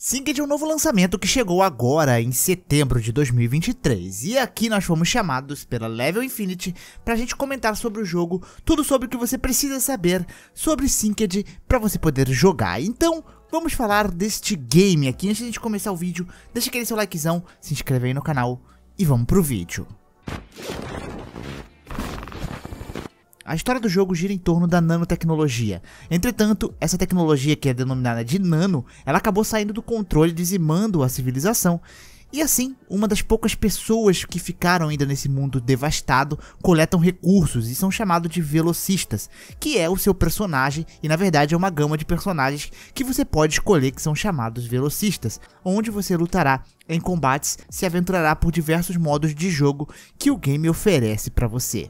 Singed é um novo lançamento que chegou agora em setembro de 2023 e aqui nós fomos chamados pela Level Infinity para a gente comentar sobre o jogo, tudo sobre o que você precisa saber sobre Singed para você poder jogar. Então vamos falar deste game aqui. Antes de a gente começar o vídeo, deixa aquele seu likezão, se inscreve aí no canal e vamos pro vídeo. A história do jogo gira em torno da nanotecnologia. Entretanto, essa tecnologia que é denominada de nano, ela acabou saindo do controle dizimando a civilização. E assim, uma das poucas pessoas que ficaram ainda nesse mundo devastado coletam recursos e são chamados de velocistas, que é o seu personagem e na verdade é uma gama de personagens que você pode escolher que são chamados velocistas, onde você lutará em combates, se aventurará por diversos modos de jogo que o game oferece para você.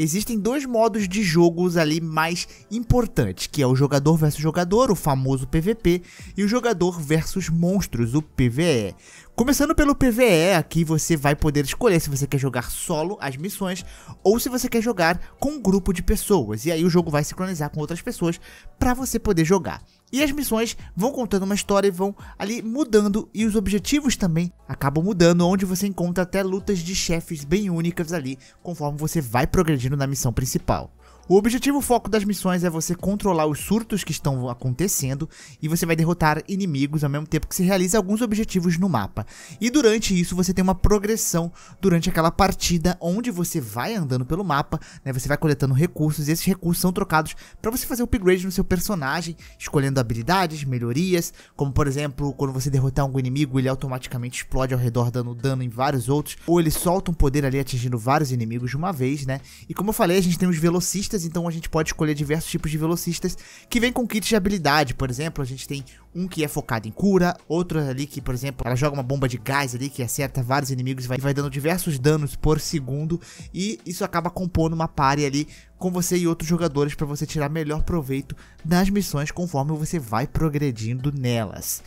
Existem dois modos de jogos ali mais importantes, que é o jogador versus jogador, o famoso PVP, e o jogador versus monstros, o PVE. Começando pelo PVE, aqui você vai poder escolher se você quer jogar solo as missões ou se você quer jogar com um grupo de pessoas. E aí o jogo vai sincronizar com outras pessoas para você poder jogar. E as missões vão contando uma história e vão ali mudando, e os objetivos também acabam mudando, onde você encontra até lutas de chefes bem únicas ali, conforme você vai progredindo na missão principal. O objetivo foco das missões é você controlar os surtos que estão acontecendo e você vai derrotar inimigos ao mesmo tempo que se realiza alguns objetivos no mapa. E durante isso você tem uma progressão durante aquela partida onde você vai andando pelo mapa, né, você vai coletando recursos e esses recursos são trocados para você fazer upgrade no seu personagem, escolhendo habilidades, melhorias, como por exemplo, quando você derrotar algum inimigo, ele automaticamente explode ao redor dando dano em vários outros, ou ele solta um poder ali atingindo vários inimigos de uma vez, né? E como eu falei, a gente tem os velocistas velocistas, então a gente pode escolher diversos tipos de velocistas que vêm com kits de habilidade, por exemplo, a gente tem um que é focado em cura, outro ali que, por exemplo, ela joga uma bomba de gás ali que acerta vários inimigos e vai, vai dando diversos danos por segundo, e isso acaba compondo uma pare ali com você e outros jogadores para você tirar melhor proveito das missões conforme você vai progredindo nelas.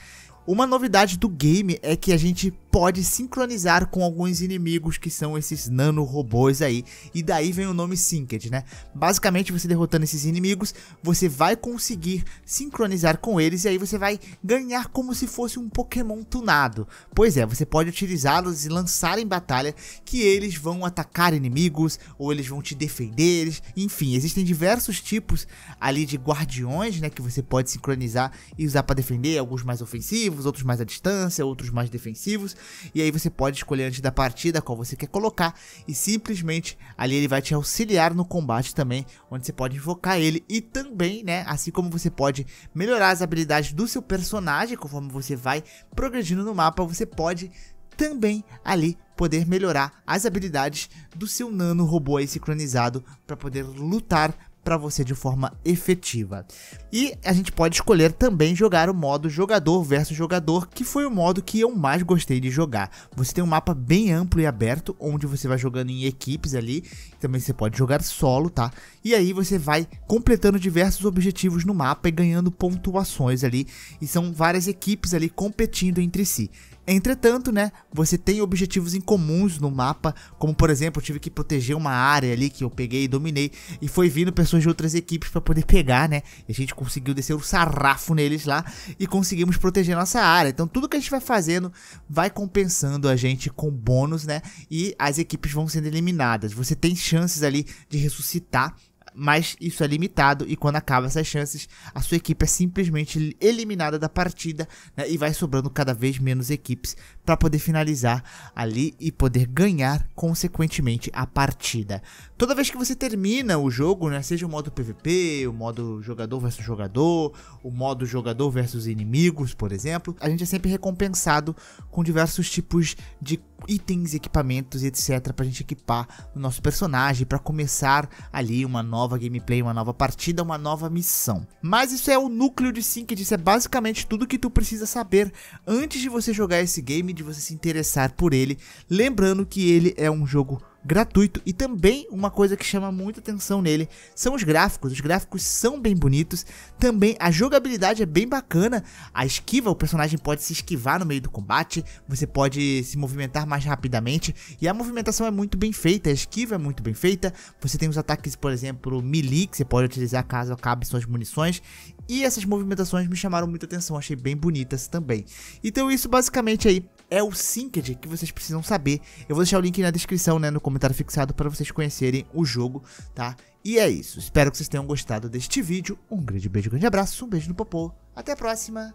Uma novidade do game é que a gente pode sincronizar com alguns inimigos que são esses nanorobôs aí, e daí vem o nome Synced, né? Basicamente, você derrotando esses inimigos, você vai conseguir sincronizar com eles e aí você vai ganhar como se fosse um Pokémon tunado. Pois é, você pode utilizá-los e lançar em batalha que eles vão atacar inimigos ou eles vão te defender, enfim, existem diversos tipos ali de guardiões, né, que você pode sincronizar e usar para defender, alguns mais ofensivos, outros mais à distância, outros mais defensivos. E aí você pode escolher antes da partida qual você quer colocar e simplesmente ali ele vai te auxiliar no combate também, onde você pode invocar ele e também, né, assim como você pode melhorar as habilidades do seu personagem conforme você vai progredindo no mapa, você pode também ali poder melhorar as habilidades do seu nano robô aí sincronizado para poder lutar para você de forma efetiva. E a gente pode escolher também jogar o modo jogador versus jogador, que foi o modo que eu mais gostei de jogar. Você tem um mapa bem amplo e aberto, onde você vai jogando em equipes ali, também você pode jogar solo, tá? E aí você vai completando diversos objetivos no mapa e ganhando pontuações ali, e são várias equipes ali competindo entre si. Entretanto, né, você tem objetivos incomuns no mapa, como por exemplo, eu tive que proteger uma área ali que eu peguei e dominei, e foi vindo pessoas pessoas de outras equipes para poder pegar, né? E a gente conseguiu descer o um sarrafo neles lá e conseguimos proteger nossa área. Então tudo que a gente vai fazendo vai compensando a gente com bônus, né? E as equipes vão sendo eliminadas. Você tem chances ali de ressuscitar mas isso é limitado e quando acaba essas chances, a sua equipe é simplesmente eliminada da partida né, e vai sobrando cada vez menos equipes para poder finalizar ali e poder ganhar consequentemente a partida. Toda vez que você termina o jogo, né, seja o modo PVP, o modo jogador versus jogador, o modo jogador versus inimigos, por exemplo, a gente é sempre recompensado com diversos tipos de itens, equipamentos e etc pra gente equipar o nosso personagem para começar ali uma nova gameplay, uma nova partida, uma nova missão. Mas isso é o núcleo de Synced, isso é basicamente tudo que tu precisa saber antes de você jogar esse game, de você se interessar por ele, lembrando que ele é um jogo gratuito e também uma coisa que chama muita atenção nele são os gráficos. Os gráficos são bem bonitos, também a jogabilidade é bem bacana. A esquiva, o personagem pode se esquivar no meio do combate, você pode se movimentar mais rapidamente e a movimentação é muito bem feita, a esquiva é muito bem feita. Você tem os ataques, por exemplo, melee que você pode utilizar caso acabe suas munições e essas movimentações me chamaram muita atenção, achei bem bonitas também. Então isso basicamente aí é o Synced que vocês precisam saber. Eu vou deixar o link na descrição, né, no comentário fixado para vocês conhecerem o jogo, tá? E é isso. Espero que vocês tenham gostado deste vídeo. Um grande beijo, grande abraço, um beijo no popô. Até a próxima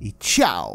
e tchau!